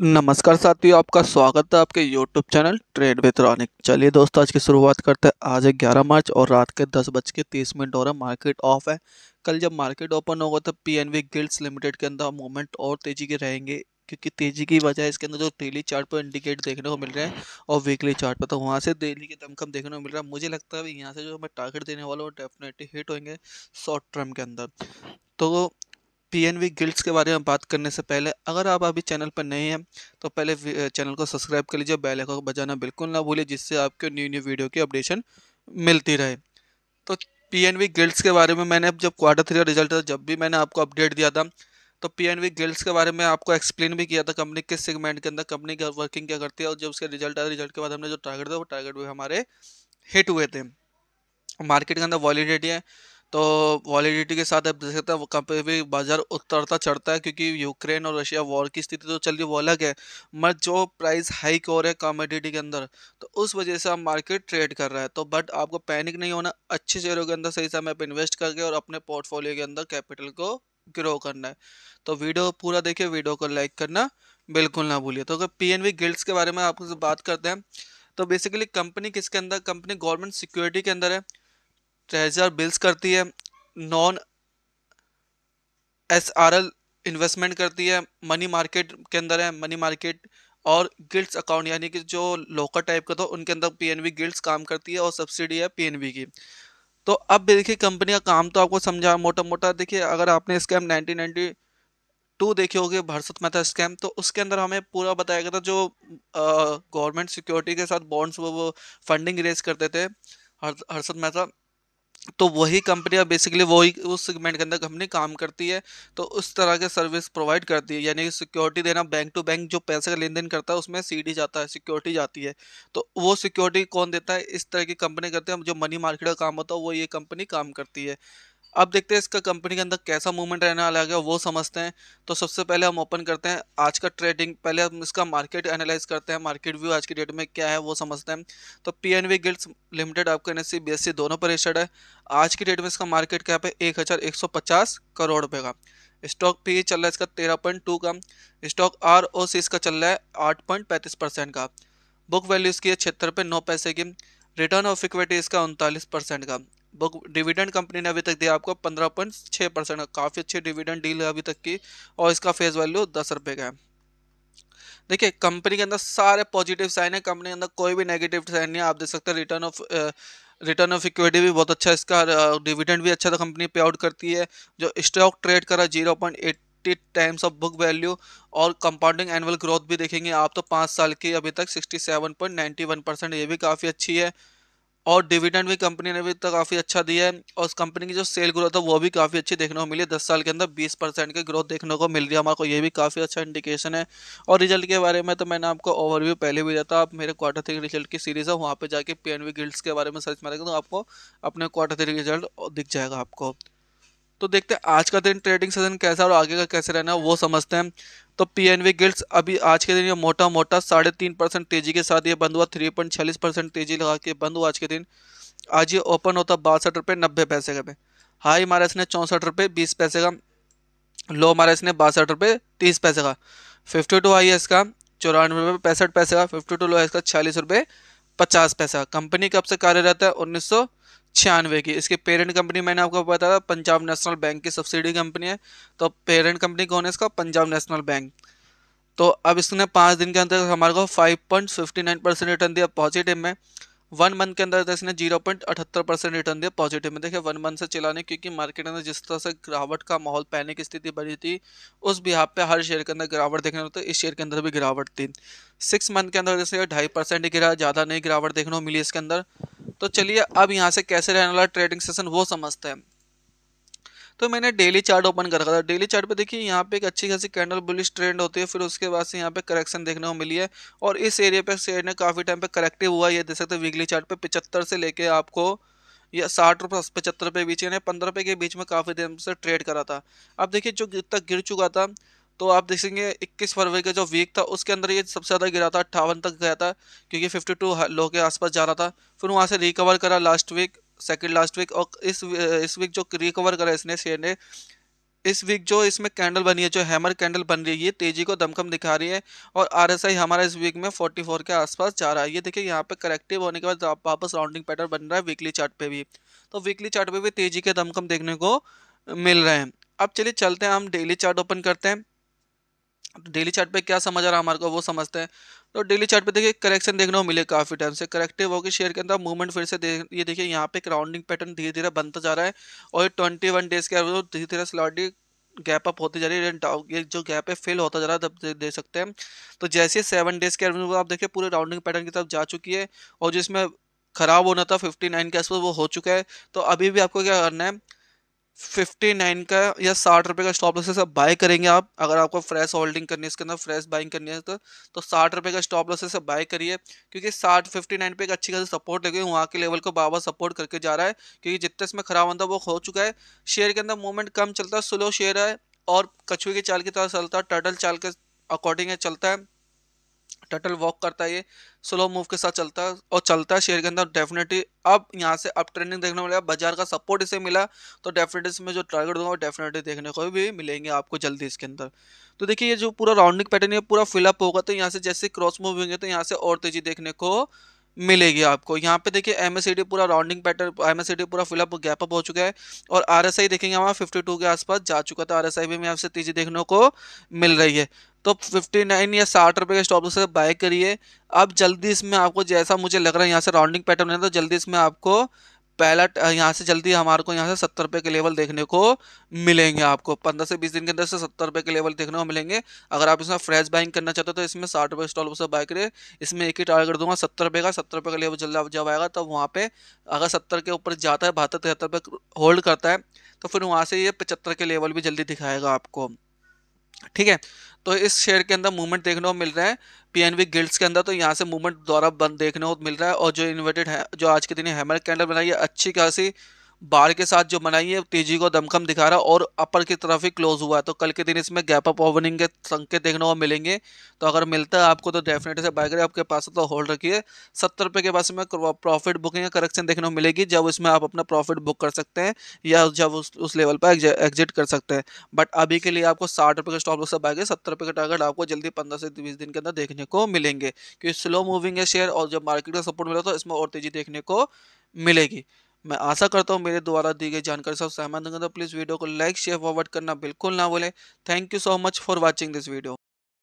नमस्कार साथियों आपका स्वागत है आपके YouTube channel trade with Ronik चलिए दोस्तों आज की शुरुआत करते हैं आज है 11 मार्च और रात के दस बज के तीस मिनट हो रहा है मार्केट ऑफ है कल जब मार्केट ओपन होगा तब P N B Gilts limited के अंदर मूवमेंट और तेजी के रहेंगे क्योंकि तेजी की वजह इसके अंदर जो डेली चार्ट पर इंडिकेट देखने को मिल रहे हैं और वीकली चार्ट पर तो वहाँ से डेली के दमकम देखने को मिल रहा है मुझे लगता है यहाँ से जो हमें टारगेट देने वाला वो डेफिनेटली हिट होंगे शॉर्ट टर्म के अंदर तो वी गिल्ड्स के बारे में बात करने से पहले अगर आप अभी चैनल पर नए हैं तो पहले चैनल को सब्सक्राइब कर लीजिए बेल आइकन को बजाना बिल्कुल ना भूलिए जिससे आपको न्यू न्यू वीडियो की अपडेशन मिलती रहे तो वी गिल्ड्स के बारे में मैंने जब क्वार्टर थ्री का रिजल्ट था जब भी मैंने आपको अपडेट दिया था तो वी गिल्ड्स के बारे में आपको एक्सप्लेन भी किया था कंपनी किस सेगमेंट के अंदर कंपनी का वर्किंग क्या करती है और जब उसके रिजल्ट आया रिजल्ट के बाद हमने जो टारगेट था वो टारगेट भी हमारे हिट हुए थे मार्केट के अंदर वॉलीडिटी है तो वॉलीडिटी के साथ आप देख सकते हैं कंपनी भी बाजार उतरता चढ़ता है क्योंकि यूक्रेन और रशिया वॉर की स्थिति तो चल रही वो अलग है मगर जो प्राइस हाइक हो रहा है कॉमोडिटी के अंदर तो उस वजह से आप मार्केट ट्रेड कर रहा है तो बट आपको पैनिक नहीं होना अच्छे शेयरों के अंदर सही समय पर इन्वेस्ट करके और अपने पोर्टफोलियो के अंदर कैपिटल को ग्रो करना है तो वीडियो पूरा देखिए वीडियो को लाइक करना बिल्कुल ना भूलिए तो अगर पी एन वी गिल्ड्स के बारे में आपसे बात करते हैं तो बेसिकली कंपनी किसके अंदर कंपनी गवर्नमेंट सिक्योरिटी के अंदर है ट्रेजर बिल्स करती है non S R L investment करती है मनी मार्केट के अंदर है मनी मार्केट और गिल्ड्स अकाउंट यानी कि जो लोकर टाइप का था तो उनके अंदर पीएनबी गिल्ड्स काम करती है और सब्सिडी है पीएनबी की तो अब देखिए कंपनी का काम तो आपको समझा मोटा मोटा देखिए अगर आपने स्कैम 1992 देखे होगे भरसत मेहता स्कैम तो उसके अंदर हमें पूरा बताया गया था जो गवर्नमेंट सिक्योरिटी के साथ बॉन्ड्स वो, वो फंडिंग रेज करते थे हर्षद मेहता तो वही कंपनियां बेसिकली वही उस सेगमेंट के अंदर कंपनी काम करती है तो उस तरह के सर्विस प्रोवाइड करती है यानी कि सिक्योरिटी देना बैंक टू बैंक जो पैसे का लेन देन करता है उसमें सीडी जाता है सिक्योरिटी जाती है तो वो सिक्योरिटी कौन देता है इस तरह की कंपनी करती है जो मनी मार्केट का काम होता है वो ये कंपनी काम करती है अब देखते हैं इसका कंपनी के अंदर कैसा मूवमेंट रहने वाला है वो समझते हैं तो सबसे पहले हम ओपन करते हैं आज का ट्रेडिंग पहले हम इसका मार्केट एनालाइज करते हैं मार्केट व्यू आज की डेट में क्या है वो समझते हैं तो P N B Gilts limited आपका एन एस दोनों पर रजिस्टर्ड है आज की डेट में इसका मार्केट कैप है एक हज़ार एक सौ पचास करोड़ रुपये का स्टॉक पी e चल रहा है इसका तेरह पॉइंट टू का स्टॉक आर ओ सी इसका चल रहा है आठ पॉइंट पैंतीस परसेंट का बुक वैल्यू इसकी है छिहत्तर पे नौ पैसे की रिटर्न ऑफ इक्विटी इसका उनतालीस परसेंट का बुक डिविडेंड कंपनी ने अभी तक दिया आपको पंद्रह पॉइंट छः परसेंट काफ़ी अच्छी डिविडेंड डील है अभी तक की और इसका फेस वैल्यू दस रुपये का है देखिए कंपनी के अंदर सारे पॉजिटिव साइन है कंपनी के अंदर कोई भी नेगेटिव साइन नहीं है आप देख सकते हैं return of return of equity भी बहुत अच्छा इसका डिविडेंड भी अच्छा था कंपनी पे आउट करती है जो स्टॉक ट्रेड करा zero point eighty times of book value और कंपाउंडिंग एनुअल ग्रोथ भी देखेंगे आप तो पाँच साल की अभी तक वन परसेंट ये भी काफ़ी अच्छी है और डिविडेंड भी कंपनी ने अभी तक काफ़ी अच्छा दिया है और उस कंपनी की जो सेल ग्रोथ है वो भी काफ़ी अच्छी देखने को मिली दस साल के अंदर बीस परसेंट की ग्रोथ देखने को मिल रही है हमारे को ये भी काफ़ी अच्छा इंडिकेशन है और रिजल्ट के बारे में तो मैंने आपको ओवरव्यू पहले भी दिया था आप मेरे क्वार्टर थ्री रिजल्ट की सीरीज़ है वहाँ पर जाके पी एन गिल्ड्स के बारे में सर्च मारेंगे तो आपको अपने क्वार्टर थ्री रिजल्ट दिख जाएगा आपको तो देखते हैं आज का दिन ट्रेडिंग सेशन कैसा और आगे का कैसे रहना है वो समझते हैं तो पी एन वी गिल्ड्स अभी आज के दिन ये मोटा मोटा साढ़े तीन परसेंट तेजी के साथ ये बंद हुआ थ्री पॉइंट छियालीस परसेंट तेजी लगा के बंद हुआ आज के दिन आज ये ओपन होता बासठ रुपये नब्बे पैसे का पे हाई हमारा इसने चौंसठ रुपये बीस पैसे का लो हमारा इसने बासठ रुपये तीस पैसे का फिफ्टी टू हाई एस का चौरानवे रुपये पैंसठ पैसे का फिफ्टी टू लो एस का छियालीस रुपये पचास पैसा कंपनी कब से कार्य रहता है उन्नीस सौ छियानवे की इसके पेरेंट कंपनी मैंने आपको बताया पंजाब नेशनल बैंक की सब्सिडी कंपनी है तो पेरेंट कंपनी कौन है इसका पंजाब नेशनल बैंक तो अब इसने पाँच दिन के अंदर हमारे को five point fifty nine percent return दिया पॉजिटिव में वन मंथ के अंदर तो इसने जीरो पॉइंट अठहत्तर परसेंट रिटर्न दिया पॉजिटिव में देखिए वन मंथ से चलाने क्योंकि मार्केट अंदर जिस तरह से गिरावट का माहौल पैनिक स्थिति बनी थी उस बिहार पे हर शेयर के अंदर गिरावट देखने को इस शेयर के अंदर भी गिरावट थी सिक्स मंथ के अंदर जैसे ढाई परसेंट गिरा ज़्यादा नहीं गिरावट देखने को मिली इसके अंदर तो चलिए अब यहाँ से कैसे रहने वाला ट्रेडिंग सेशन वो समझते हैं तो मैंने डेली चार्ट ओपन कर रखा था डेली चार्ट पे देखिए यहाँ पे एक अच्छी खासी कैंडल बुलिश ट्रेंड होती है फिर उसके बाद से यहाँ पे करेक्शन देखने को मिली है और इस एरिया पे शेयर ने काफ़ी टाइम पे करेक्टिव हुआ ये देख सकते हैं वीकली चार्ट पे पचहत्तर से लेके आपको या साठ रुपये पचहत्तर रुपये बीच यानी पंद्रह रुपये के बीच में काफ़ी देर से ट्रेड करा था अब देखिए जो तक गिर चुका था तो आप देखेंगे 21 फरवरी का जो वीक था उसके अंदर ये सबसे ज़्यादा गिरा था अट्ठावन तक गया था क्योंकि 52 लो के आसपास जा रहा था फिर वहाँ से रिकवर करा last week second last week और इस इस वीक जो रिकवर करा इसने शेयर ने इस वीक जो इसमें कैंडल बनी है जो हैमर कैंडल बन रही है तेजी को दमकम दिखा रही है और आरएसआई हमारा इस वीक में 44 के आसपास जा रहा है ये देखिए यहाँ पे करेक्टिव होने के बाद वापस राउंडिंग पैटर्न बन रहा है वीकली चार्ट पे भी तो वीकली चार्ट पे भी तेजी के दमकम देखने को मिल रहे हैं अब चलिए चलते हैं हम डेली चार्ट ओपन करते हैं तो डेली चार्ट पे क्या समझ आ रहा है हमारे को वो समझते हैं तो डेली चार्ट पे देखिए करेक्शन देखने को मिले काफ़ी टाइम से करेक्टिव होकर शेयर के अंदर मूवमेंट फिर से देख ये देखिए यहाँ पे राउंडिंग पैटर्न धीरे धीरे बनता जा रहा है और ट्वेंटी वन डेज के अंदर धीरे धीरे स्लॉटी गैप अप होती जा रही है ये जो गैप है फिल होता जा रहा है तब दे, सकते हैं तो जैसे सेवन डेज के एवरेज आप देखिए पूरे राउंडिंग पैटर्न की तरफ जा चुकी है और जिसमें खराब होना था नाइन के आसपास वो हो चुका है तो अभी भी आपको क्या करना है फिफ्टी नाइन का या साठ रुपये का स्टॉप लॉस है बाय करेंगे आप अगर आपको फ्रेश होल्डिंग करनी है इसके अंदर फ्रेश बाइंग करनी है तो तो साठ रुपये का स्टॉप लॉस से बाय करिए क्योंकि साठ फिफ्टी नाइन पे एक अच्छी खासी सपोर्ट लगे वहाँ के लेवल को बाबा सपोर्ट करके जा रहा है क्योंकि जितने इसमें खराब होता है वो हो चुका है शेयर के अंदर मूवमेंट कम चलता है स्लो शेयर है और कछुए की चाल की तरह चलता है टर्टल चाल के अकॉर्डिंग चलता है टटल वॉक करता है ये स्लो मूव के साथ चलता है और चलता है शेयर के अंदर डेफिनेटली अब यहाँ से अब ट्रेंडिंग देखने को बाजार का सपोर्ट इसे मिला तो डेफिनेटली इसमें जो टारगेट होगा डेफिनेटली देखने को भी मिलेंगे आपको जल्दी इसके अंदर तो देखिए ये जो पूरा राउंडिंग पैटर्न है पूरा फिलअप होगा तो यहाँ से जैसे क्रॉस मूव होंगे तो यहाँ से और तेजी देखने को मिलेगी आपको यहाँ पे देखिए एम पूरा राउंडिंग पैटर्न एम पूरा फिलअप गैप अप हो चुका है और आर देखेंगे वहाँ फिफ्टी के आसपास जा चुका था आर भी मैं आपसे तेजी देखने को मिल रही है तो 59 या साठ रुपये के स्टॉप से बाय करिए अब जल्दी इसमें आपको जैसा मुझे लग रहा है यहाँ से राउंडिंग पैटर्न है तो जल्दी इसमें आपको पहला यहाँ से जल्दी हमारे को यहाँ से सत्तर रुपये के लेवल देखने को मिलेंगे आपको पंद्रह से बीस दिन के अंदर से सत्तर रुपये के लेवल देखने को मिलेंगे अगर आप इसमें फ्रेश बाइंग करना चाहते हो तो इसमें साठ रुपये स्टॉल से बाय करें इसमें एक ही टारगेट दूंगा सत्तर रुपये का सत्तर रुपये का लेवल जल्द जब आएगा तब तो वहाँ पर अगर सत्तर के ऊपर जाता है बहत्तर तिहत्तर रुपये होल्ड करता है तो फिर वहाँ से ये पचहत्तर के लेवल भी जल्दी दिखाएगा आपको ठीक है तो इस शेयर के अंदर मूवमेंट देखने को मिल रहा है पीएनबी गिल्ड्स के अंदर तो यहाँ से मूवमेंट द्वारा बंद देखने को मिल रहा है और जो इन्वर्टेड है जो आज के दिन हैमर कैंडल बनाई है अच्छी खासी बाढ़ के साथ जो बनाई है तेजी को दमखम दिखा रहा है और अपर की तरफ ही क्लोज हुआ है तो कल के दिन इसमें गैप अप ओवनिंग के संकेत देखने को मिलेंगे तो अगर मिलता है आपको तो डेफिनेटली से बाइक आपके पास तो होल्ड रखिए सत्तर रुपये के पास में प्रॉफिट बुकिंग करेक्शन देखने को मिलेगी जब इसमें आप अपना प्रॉफिट बुक कर सकते हैं या जब उस उस लेवल पर एग्जिट कर सकते हैं बट अभी के लिए आपको साठ रुपये का स्टॉप लॉस बाइक है सत्तर रुपये का टारगेट आपको जल्दी पंद्रह से बीस दिन के अंदर देखने को मिलेंगे क्योंकि स्लो मूविंग है शेयर और जब मार्केट का सपोर्ट मिला तो इसमें और तेजी देखने को मिलेगी मैं आशा करता हूँ मेरे द्वारा दी गई जानकारी सब सहमत होंगे तो प्लीज़ वीडियो को लाइक शेयर फॉरवर्ड करना बिल्कुल ना भूलें thank you so much for watching this video